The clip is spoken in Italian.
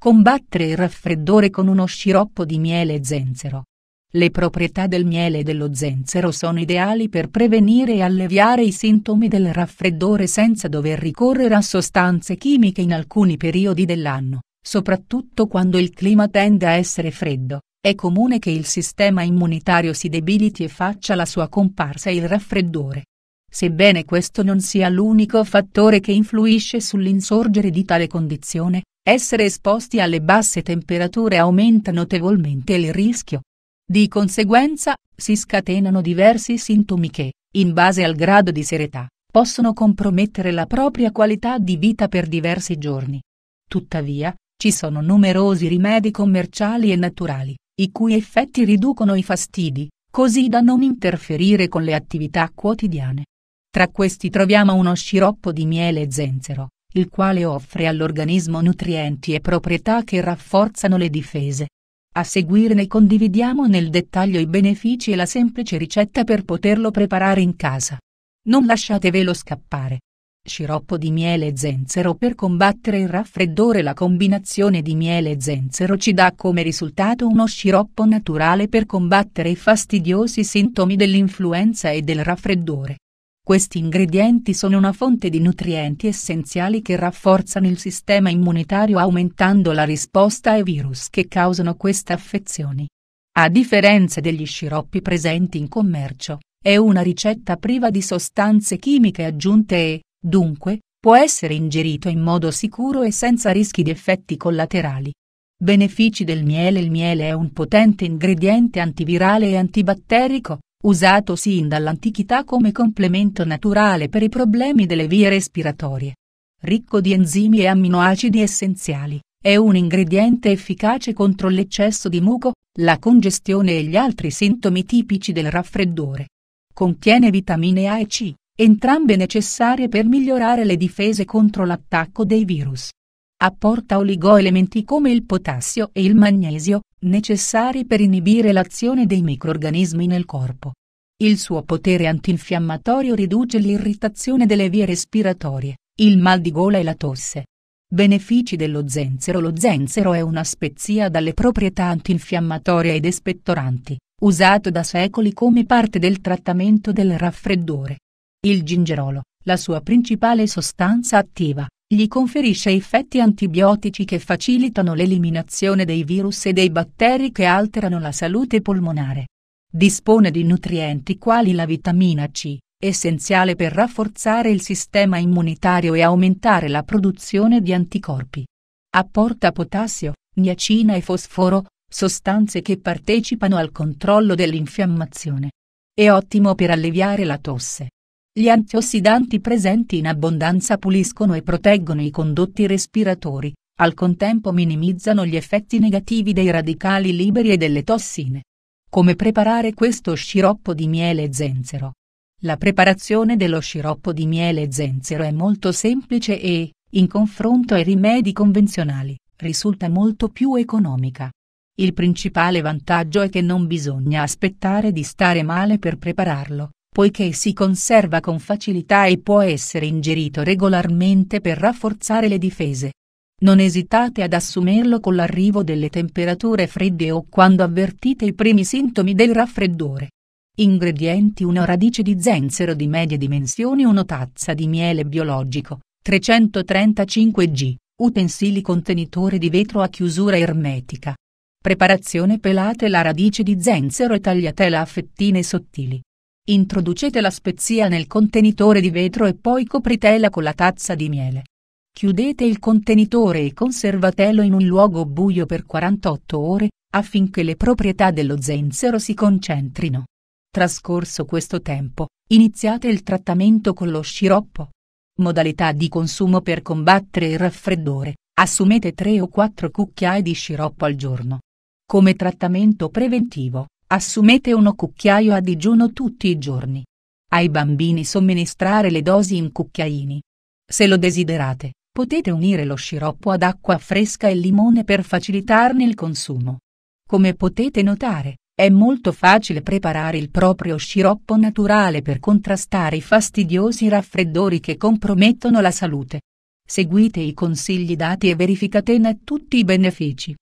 combattere il raffreddore con uno sciroppo di miele e zenzero. Le proprietà del miele e dello zenzero sono ideali per prevenire e alleviare i sintomi del raffreddore senza dover ricorrere a sostanze chimiche in alcuni periodi dell'anno, soprattutto quando il clima tende a essere freddo. È comune che il sistema immunitario si debiliti e faccia la sua comparsa il raffreddore. Sebbene questo non sia l'unico fattore che influisce sull'insorgere di tale condizione, essere esposti alle basse temperature aumenta notevolmente il rischio. Di conseguenza, si scatenano diversi sintomi che, in base al grado di serietà, possono compromettere la propria qualità di vita per diversi giorni. Tuttavia, ci sono numerosi rimedi commerciali e naturali, i cui effetti riducono i fastidi, così da non interferire con le attività quotidiane. Tra questi troviamo uno sciroppo di miele e zenzero, il quale offre all'organismo nutrienti e proprietà che rafforzano le difese. A seguirne condividiamo nel dettaglio i benefici e la semplice ricetta per poterlo preparare in casa. Non lasciatevelo scappare. Sciroppo di miele e zenzero per combattere il raffreddore La combinazione di miele e zenzero ci dà come risultato uno sciroppo naturale per combattere i fastidiosi sintomi dell'influenza e del raffreddore. Questi ingredienti sono una fonte di nutrienti essenziali che rafforzano il sistema immunitario aumentando la risposta ai virus che causano queste affezioni. A differenza degli sciroppi presenti in commercio, è una ricetta priva di sostanze chimiche aggiunte e, dunque, può essere ingerito in modo sicuro e senza rischi di effetti collaterali. Benefici del miele Il miele è un potente ingrediente antivirale e antibatterico, usato sin dall'antichità come complemento naturale per i problemi delle vie respiratorie. Ricco di enzimi e amminoacidi essenziali, è un ingrediente efficace contro l'eccesso di muco, la congestione e gli altri sintomi tipici del raffreddore. Contiene vitamine A e C, entrambe necessarie per migliorare le difese contro l'attacco dei virus apporta oligoelementi come il potassio e il magnesio, necessari per inibire l'azione dei microorganismi nel corpo. Il suo potere antinfiammatorio riduce l'irritazione delle vie respiratorie, il mal di gola e la tosse. Benefici dello zenzero Lo zenzero è una spezia dalle proprietà antinfiammatorie ed espettoranti, usato da secoli come parte del trattamento del raffreddore. Il gingerolo, la sua principale sostanza attiva, gli conferisce effetti antibiotici che facilitano l'eliminazione dei virus e dei batteri che alterano la salute polmonare. Dispone di nutrienti quali la vitamina C, essenziale per rafforzare il sistema immunitario e aumentare la produzione di anticorpi. Apporta potassio, niacina e fosforo, sostanze che partecipano al controllo dell'infiammazione. È ottimo per alleviare la tosse. Gli antiossidanti presenti in abbondanza puliscono e proteggono i condotti respiratori, al contempo minimizzano gli effetti negativi dei radicali liberi e delle tossine. Come preparare questo sciroppo di miele e zenzero? La preparazione dello sciroppo di miele e zenzero è molto semplice e, in confronto ai rimedi convenzionali, risulta molto più economica. Il principale vantaggio è che non bisogna aspettare di stare male per prepararlo poiché si conserva con facilità e può essere ingerito regolarmente per rafforzare le difese. Non esitate ad assumerlo con l'arrivo delle temperature fredde o quando avvertite i primi sintomi del raffreddore. Ingredienti una radice di zenzero di medie dimensioni una tazza di miele biologico, 335 g, utensili contenitore di vetro a chiusura ermetica. Preparazione pelate la radice di zenzero e tagliatela a fettine sottili. Introducete la spezia nel contenitore di vetro e poi copritela con la tazza di miele. Chiudete il contenitore e conservatelo in un luogo buio per 48 ore, affinché le proprietà dello zenzero si concentrino. Trascorso questo tempo, iniziate il trattamento con lo sciroppo. Modalità di consumo per combattere il raffreddore, assumete 3 o 4 cucchiai di sciroppo al giorno. Come trattamento preventivo, Assumete uno cucchiaio a digiuno tutti i giorni. Ai bambini somministrare le dosi in cucchiaini. Se lo desiderate, potete unire lo sciroppo ad acqua fresca e limone per facilitarne il consumo. Come potete notare, è molto facile preparare il proprio sciroppo naturale per contrastare i fastidiosi raffreddori che compromettono la salute. Seguite i consigli dati e verificatene tutti i benefici.